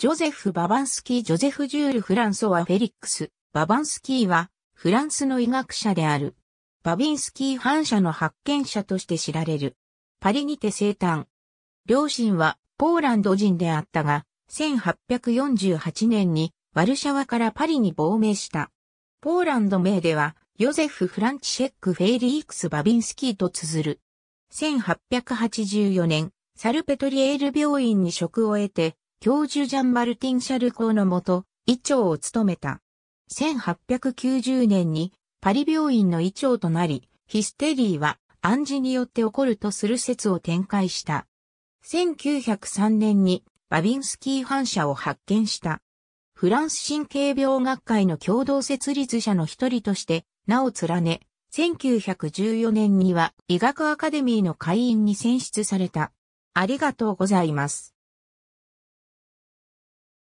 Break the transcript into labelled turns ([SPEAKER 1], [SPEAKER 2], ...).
[SPEAKER 1] ジョ
[SPEAKER 2] ゼフ・ババンスキー・ジョゼフ・ジュール・フランソワ・フェリックス・ババンスキーは、フランスの医学者である。バビンスキー反射の発見者として知られる。パリにて生誕。両親はポーランド人であったが、1848年にワルシャワからパリに亡命した。ポーランド名では、ヨゼフ・フランチシェック・フェイリークス・バビンスキーと綴る。1884年、サルペトリエール病院に職を得て、教授ジャン・マルティン・シャルコーのもと、医長を務めた。1890年にパリ病院の医長となり、ヒステリーは暗示によって起こるとする説を展開した。1903年にバビンスキー反射を発見した。フランス神経病学会の共同設立者の一人として名を連ね、1914年には医学アカデミーの会員に選出された。ありがとうございます。